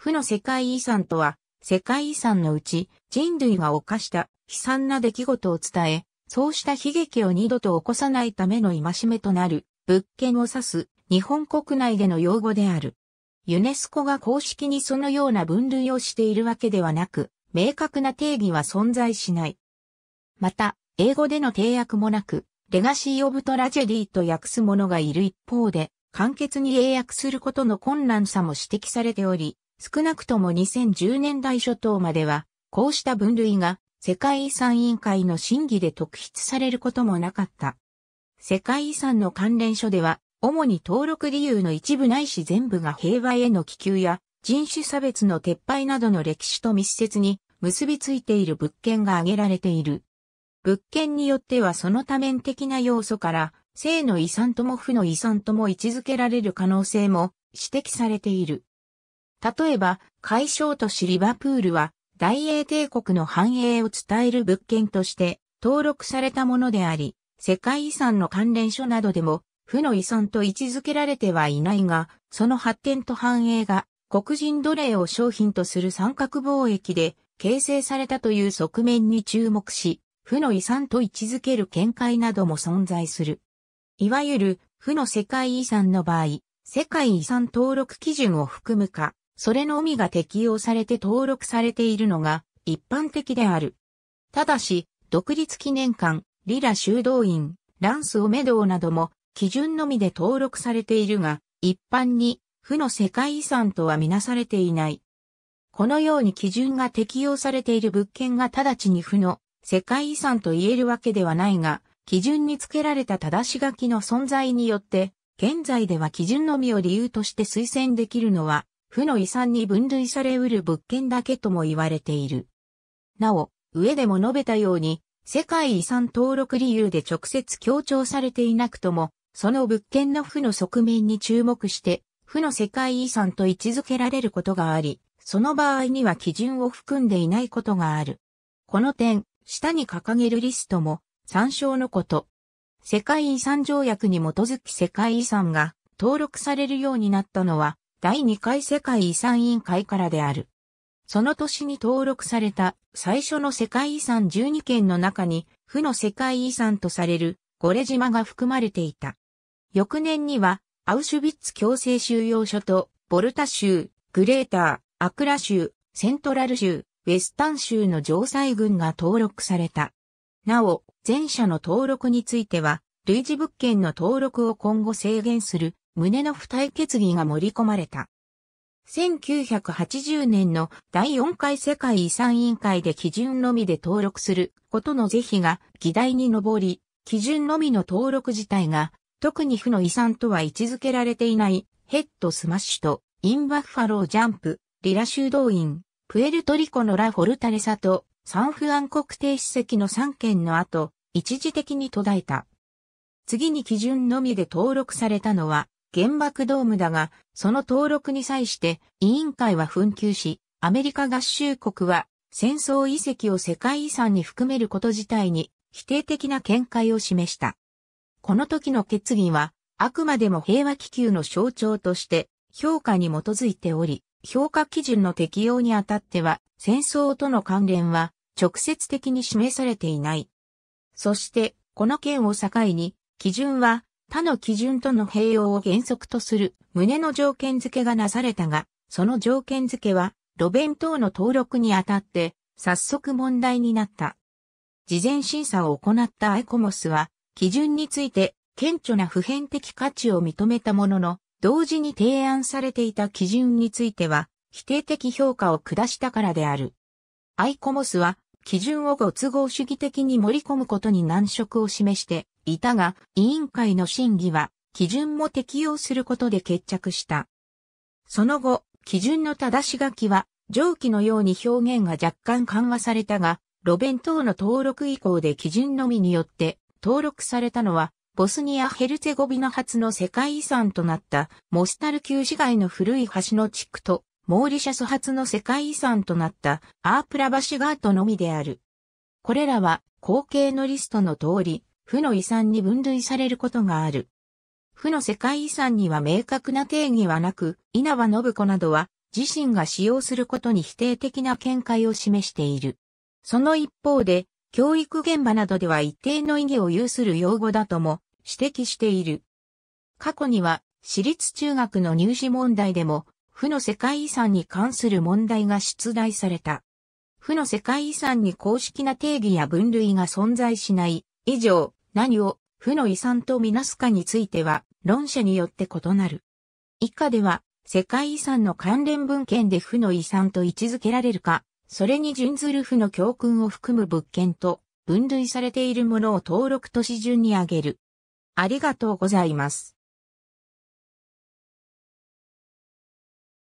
負の世界遺産とは、世界遺産のうち人類が犯した悲惨な出来事を伝え、そうした悲劇を二度と起こさないための戒めとなる物件を指す日本国内での用語である。ユネスコが公式にそのような分類をしているわけではなく、明確な定義は存在しない。また、英語での定約もなく、レガシー・オブ・トラジェディと訳す者がいる一方で、簡潔に英訳することの困難さも指摘されており、少なくとも2010年代初頭までは、こうした分類が世界遺産委員会の審議で特筆されることもなかった。世界遺産の関連書では、主に登録理由の一部ないし全部が平和への気球や人種差別の撤廃などの歴史と密接に結びついている物件が挙げられている。物件によってはその多面的な要素から、性の遺産とも負の遺産とも位置づけられる可能性も指摘されている。例えば、海省都市リバプールは、大英帝国の繁栄を伝える物件として登録されたものであり、世界遺産の関連書などでも、負の遺産と位置づけられてはいないが、その発展と繁栄が黒人奴隷を商品とする三角貿易で形成されたという側面に注目し、負の遺産と位置づける見解なども存在する。いわゆる負の世界遺産の場合、世界遺産登録基準を含むか、それのみが適用されて登録されているのが一般的である。ただし、独立記念館、リラ修道院、ランスオメドウなども基準のみで登録されているが、一般に、負の世界遺産とはみなされていない。このように基準が適用されている物件が直ちに負の世界遺産と言えるわけではないが、基準につけられた正し書きの存在によって、現在では基準のみを理由として推薦できるのは負の遺産に分類されうる物件だけとも言われている。なお、上でも述べたように、世界遺産登録理由で直接強調されていなくとも、その物件の負の側面に注目して、負の世界遺産と位置づけられることがあり、その場合には基準を含んでいないことがある。この点、下に掲げるリストも参照のこと。世界遺産条約に基づき世界遺産が登録されるようになったのは第2回世界遺産委員会からである。その年に登録された最初の世界遺産12件の中に、負の世界遺産とされるゴレ島が含まれていた。翌年には、アウシュビッツ強制収容所と、ボルタ州、グレーター、アクラ州、セントラル州、ウェスタン州の城塞軍が登録された。なお、前者の登録については、類似物件の登録を今後制限する胸の付帯決議が盛り込まれた。1980年の第4回世界遺産委員会で基準のみで登録することの是非が議題に上り、基準のみの登録自体が特に負の遺産とは位置づけられていないヘッドスマッシュとインバッファロージャンプ、リラ修道院、プエルトリコのラ・フォルタレサとサンフアン国定史跡の3件の後、一時的に途絶えた。次に基準のみで登録されたのは原爆ドームだが、その登録に際して委員会は紛糾し、アメリカ合衆国は戦争遺跡を世界遺産に含めること自体に否定的な見解を示した。この時の決議は、あくまでも平和気球の象徴として評価に基づいており、評価基準の適用にあたっては、戦争との関連は直接的に示されていない。そして、この件を境に、基準は他の基準との併用を原則とする旨の条件付けがなされたが、その条件付けは、路弁等の登録にあたって、早速問題になった。事前審査を行ったアイコモスは、基準について、顕著な普遍的価値を認めたものの、同時に提案されていた基準については、否定的評価を下したからである。アイコモスは、基準をご都合主義的に盛り込むことに難色を示して、いたが、委員会の審議は、基準も適用することで決着した。その後、基準の正し書きは、上記のように表現が若干緩和されたが、ロベン等の登録以降で基準のみによって登録されたのは、ボスニア・ヘルツェゴビナ発の世界遺産となったモスタル旧市街の古い橋の地区と、モーリシャス発の世界遺産となったアープラ橋ガートのみである。これらは後継のリストの通り、負の遺産に分類されることがある。負の世界遺産には明確な定義はなく、稲葉信子などは自身が使用することに否定的な見解を示している。その一方で、教育現場などでは一定の意義を有する用語だとも指摘している。過去には、私立中学の入試問題でも、負の世界遺産に関する問題が出題された。負の世界遺産に公式な定義や分類が存在しない以上、何を負の遺産とみなすかについては論者によって異なる。以下では世界遺産の関連文献で負の遺産と位置づけられるか、それに準ずる負の教訓を含む物件と分類されているものを登録都市順に挙げる。ありがとうございます。